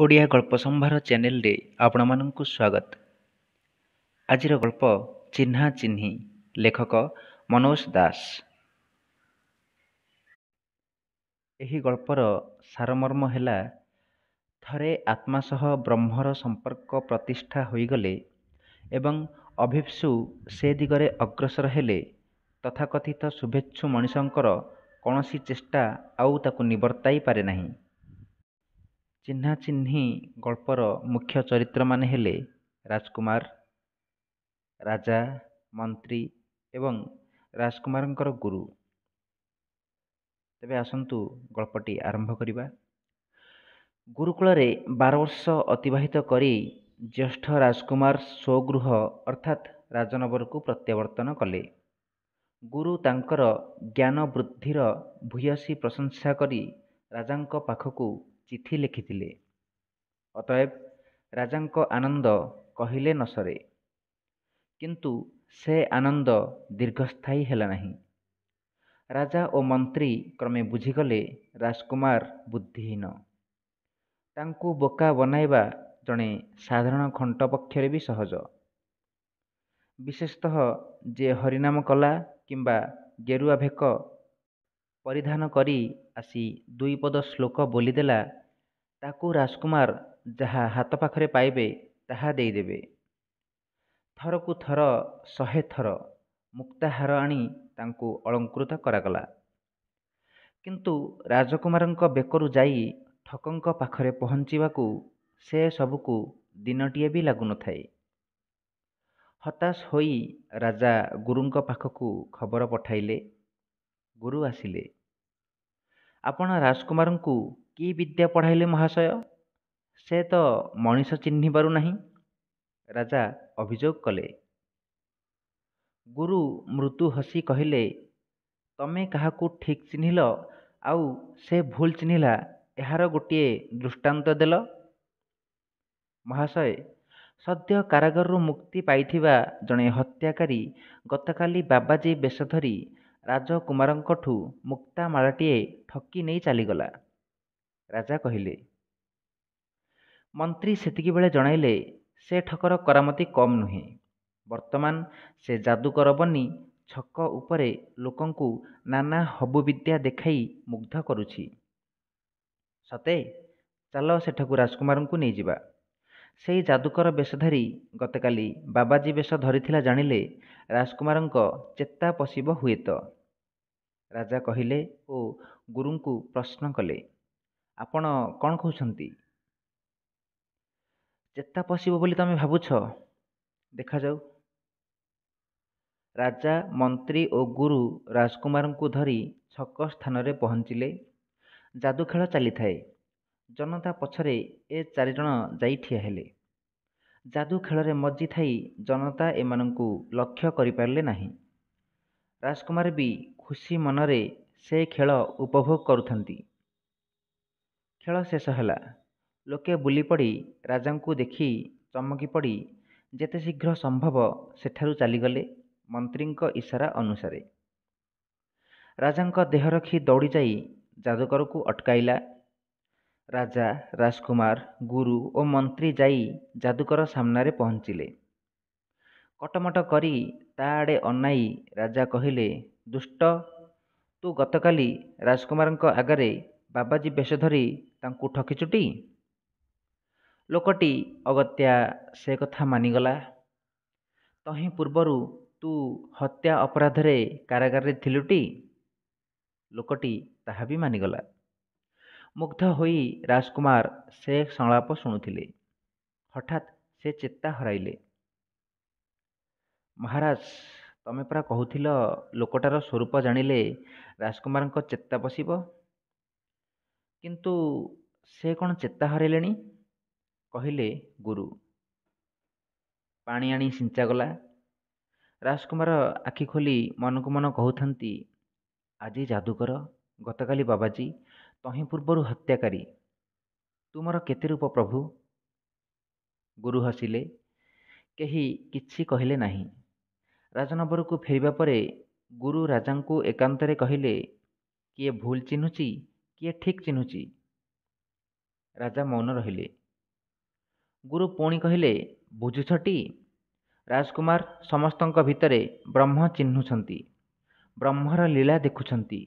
ଓଡ଼ିଆ ଗଳ୍ପ ସମ୍ଭାର ଚ୍ୟାନେଲ୍ରେ ଆପଣମାନଙ୍କୁ ସ୍ୱାଗତ ଆଜିର ଗଳ୍ପ ଚିହ୍ନା ଚିହ୍ନି ଲେଖକ ମନୋଜ ଦାସ ଏହି ଗଳ୍ପର ସାରମର୍ମ ହେଲା ଥରେ ଆତ୍ମା ସହ ବ୍ରହ୍ମର ସମ୍ପର୍କ ପ୍ରତିଷ୍ଠା ହୋଇଗଲେ ଏବଂ ଅଭିପ୍ସୁ ସେ ଦିଗରେ ଅଗ୍ରସର ହେଲେ ତଥାକଥିତ ଶୁଭେଚ୍ଛୁ ମଣିଷଙ୍କର କୌଣସି ଚେଷ୍ଟା ଆଉ ତାକୁ ନିବର୍ତ୍ତାଇ ପାରେ ନାହିଁ ଚିହ୍ନା ଚିହ୍ନି ଗଳ୍ପର ମୁଖ୍ୟ ଚରିତ୍ରମାନେ ହେଲେ ରାଜକୁମାର ରାଜା ମନ୍ତ୍ରୀ ଏବଂ ରାଜକୁମାରଙ୍କର ଗୁରୁ ତେବେ ଆସନ୍ତୁ ଗଳ୍ପଟି ଆରମ୍ଭ କରିବା ଗୁରୁକୁଳରେ ବାର ବର୍ଷ ଅତିବାହିତ କରି ଜ୍ୟେଷ୍ଠ ରାଜକୁମାର ସ୍ୱଗୃହ ଅର୍ଥାତ୍ ରାଜନଗରକୁ ପ୍ରତ୍ୟାବର୍ତ୍ତନ କଲେ ଗୁରୁ ତାଙ୍କର ଜ୍ଞାନ ବୃଦ୍ଧିର ଭୂୟସୀ ପ୍ରଶଂସା କରି ରାଜାଙ୍କ ପାଖକୁ ଚିଠି ଲେଖିଥିଲେ ଅତଏବ ରାଜାଙ୍କ ଆନନ୍ଦ କହିଲେ ନ ସରେ କିନ୍ତୁ ସେ ଆନନ୍ଦ ଦୀର୍ଘସ୍ଥାୟୀ ହେଲା ନାହିଁ ରାଜା ଓ ମନ୍ତ୍ରୀ କ୍ରମେ ବୁଝିଗଲେ ରାଜକୁମାର ବୁଦ୍ଧିହୀନ ତାଙ୍କୁ ବୋକା ବନାଇବା ଜଣେ ସାଧାରଣ ଖଣ୍ଟ ପକ୍ଷରେ ବି ସହଜ ବିଶେଷତଃ ଯିଏ ହରିନାମ କଲା କିମ୍ବା ଗେରୁଆ ଭେକ ପରିଧାନ କରି ଆସି ଦୁଇପଦ ଶ୍ଳୋକ ବୋଲିଦେଲା ତାକୁ ରାଜକୁମାର ଯାହା ହାତ ପାଖରେ ପାଇବେ ତାହା ଦେଇଦେବେ ଥରକୁ ଥର ଶହେ ଥର ମୁକ୍ତାହାର ଆଣି ତାଙ୍କୁ ଅଳଙ୍କୃତ କରାଗଲା କିନ୍ତୁ ରାଜକୁମାରଙ୍କ ବେକରୁ ଯାଇ ଠକଙ୍କ ପାଖରେ ପହଞ୍ଚିବାକୁ ସେ ସବୁକୁ ଦିନଟିଏ ବି ଲାଗୁନଥାଏ ହତାଶ ହୋଇ ରାଜା ଗୁରୁଙ୍କ ପାଖକୁ ଖବର ପଠାଇଲେ ଗୁରୁ ଆସିଲେ ଆପଣ ରାଜକୁମାରଙ୍କୁ କି ବିଦ୍ୟା ପଢ଼ାଇଲେ ମହାଶୟ ସେ ତ ମଣିଷ ଚିହ୍ନିପାରୁନାହିଁ ରାଜା ଅଭିଯୋଗ କଲେ ଗୁରୁ ମୃତ୍ୟୁ ହସି କହିଲେ ତମେ କାହାକୁ ଠିକ୍ ଚିହ୍ନିଲ ଆଉ ସେ ଭୁଲ ଚିହ୍ନିଲା ଏହାର ଗୋଟିଏ ଦୃଷ୍ଟାନ୍ତ ଦେଲ ମହାଶୟ ସଦ୍ୟ କାରାଗାରରୁ ମୁକ୍ତି ପାଇଥିବା ଜଣେ ହତ୍ୟାକାରୀ ଗତକାଲି ବାବାଜୀ ବେଶ ଧରି ରାଜକୁମାରଙ୍କଠୁ ମୁକ୍ତାମାଳଟିଏ ଠକି ନେଇ ଚାଲିଗଲା ରାଜା କହିଲେ ମନ୍ତ୍ରୀ ସେତିକିବେଳେ ଜଣାଇଲେ ସେ ଠକର କରାମତି କମ୍ ନୁହେଁ ବର୍ତ୍ତମାନ ସେ ଯାଦୁକର ବନି ଛକ ଉପରେ ଲୋକଙ୍କୁ ନାନା ହବୁବିଦ୍ୟା ଦେଖାଇ ମୁଗ୍ଧ କରୁଛି ସତେ ଚାଲ ସେଠାକୁ ରାଜକୁମାରଙ୍କୁ ନେଇଯିବା ସେହି ଯାଦୁକର ବେଶ ଧରି ଗତକାଲି ବାବାଜୀ ବେଶ ଧରିଥିଲା ଜାଣିଲେ ରାଜକୁମାରଙ୍କ ଚେତା ପଶିବ ହୁଏତ ରାଜା କହିଲେ ଓ ଗୁରୁଙ୍କୁ ପ୍ରଶ୍ନ କଲେ ଆପଣ କ'ଣ କହୁଛନ୍ତି ଚେତା ପଶିବ ବୋଲି ତମେ ଭାବୁଛ ଦେଖାଯାଉ ରାଜା ମନ୍ତ୍ରୀ ଓ ଗୁରୁ ରାଜକୁମାରଙ୍କୁ ଧରି ଛକ ସ୍ଥାନରେ ପହଞ୍ଚିଲେ ଯାଦୁ ଖେଳ ଚାଲିଥାଏ ଜନତା ପଛରେ ଏ ଚାରିଜଣ ଯାଇ ଠିଆ ହେଲେ ଯାଦୁ ଖେଳରେ ମଜି ଥାଇ ଜନତା ଏମାନଙ୍କୁ ଲକ୍ଷ୍ୟ କରିପାରିଲେ ନାହିଁ ରାଜକୁମାର ବି ଖୁସି ମନରେ ସେ ଖେଳ ଉପଭୋଗ କରୁଥାନ୍ତି ଖେଳ ଶେଷ ହେଲା ଲୋକେ ବୁଲି ପଡ଼ି ରାଜାଙ୍କୁ ଦେଖି ଚମକି ପଡ଼ି ଯେତେ ଶୀଘ୍ର ସମ୍ଭବ ସେଠାରୁ ଚାଲିଗଲେ ମନ୍ତ୍ରୀଙ୍କ ଇସାରା ଅନୁସାରେ ରାଜାଙ୍କ ଦେହ ରଖି ଦୌଡ଼ିଯାଇ ଯାଦୁକରକୁ ଅଟକାଇଲା ରାଜା ରାଜକୁମାର ଗୁରୁ ଓ ମନ୍ତ୍ରୀ ଯାଇ ଯାଦୁକର ସାମ୍ନାରେ ପହଞ୍ଚିଲେ କଟମଟ କରି ତା ଆଡ଼େ ଅନାଇ ରାଜା କହିଲେ ଦୁଷ୍ଟ ତୁ ଗତକାଲି ରାଜକୁମାରଙ୍କ ଆଗରେ ବାବାଜୀ ବେଶ ଧରି ତାଙ୍କୁ ଠକିଛୁଟି ଲୋକଟି ଅଗତ୍ୟା ସେ କଥା ମାନିଗଲା ତହିଁ ପୂର୍ବରୁ ତୁ ହତ୍ୟା ଅପରାଧରେ କାରାଗାରରେ ଥିଲୁଟି ଲୋକଟି ତାହା ବି ମାନିଗଲା ମୁଗ୍ଧ ହୋଇ ରାଜକୁମାର ସେ ସଂଳାପ ଶୁଣୁଥିଲେ ହଠାତ୍ ସେ ଚେତା ହରାଇଲେ ମହାରାଜ ତମେ ପରା କହୁଥିଲ ଲୋକଟାର ସ୍ୱରୂପ ଜାଣିଲେ ରାଜକୁମାରଙ୍କ ଚେତା ପଶିବ କିନ୍ତୁ ସେ କ'ଣ ଚେତା ହରାଇଲେଣି କହିଲେ ଗୁରୁ ପାଣି ଆଣି ସିଞ୍ଚା ଗଲା ରାଜକୁମାର ଆଖି ଖୋଲି ମନକୁ ମନ କହୁଥାନ୍ତି ଆଜି ଯାଦୁକର ଗତକାଲି ବାବାଜୀ ତହିଁ ପୂର୍ବରୁ ହତ୍ୟାକାରୀ ତୁମର କେତେ ରୂପ ପ୍ରଭୁ ଗୁରୁ ହସିଲେ କେହି କିଛି କହିଲେ ନାହିଁ ରାଜନଗରକୁ ଫେରିବା ପରେ ଗୁରୁ ରାଜାଙ୍କୁ ଏକାନ୍ତରେ କହିଲେ କିଏ ଭୁଲ ଚିହ୍ନୁଛି କିଏ ଠିକ୍ ଚିହ୍ନୁଛି ରାଜା ମୌନ ରହିଲେ ଗୁରୁ ପୁଣି କହିଲେ ବୁଝୁଛଟି ରାଜକୁମାର ସମସ୍ତଙ୍କ ଭିତରେ ବ୍ରହ୍ମ ଚିହ୍ନୁଛନ୍ତି ବ୍ରହ୍ମର ଲୀଳା ଦେଖୁଛନ୍ତି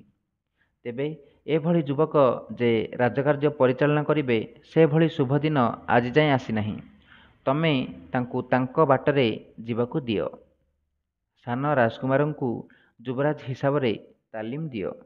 ତେବେ ଏଭଳି ଯୁବକ ଯେ ରାଜକାର୍ଯ୍ୟ ପରିଚାଳନା କରିବେ ସେଭଳି ଶୁଭ ଦିନ ଆଜି ଯାଏଁ ଆସିନାହିଁ ତମେ ତାଙ୍କୁ ତାଙ୍କ ବାଟରେ ଯିବାକୁ ଦିଅ ସାନ ରାଜକୁମାରଙ୍କୁ ଯୁବରାଜ ହିସାବରେ ତାଲିମ ଦିଅ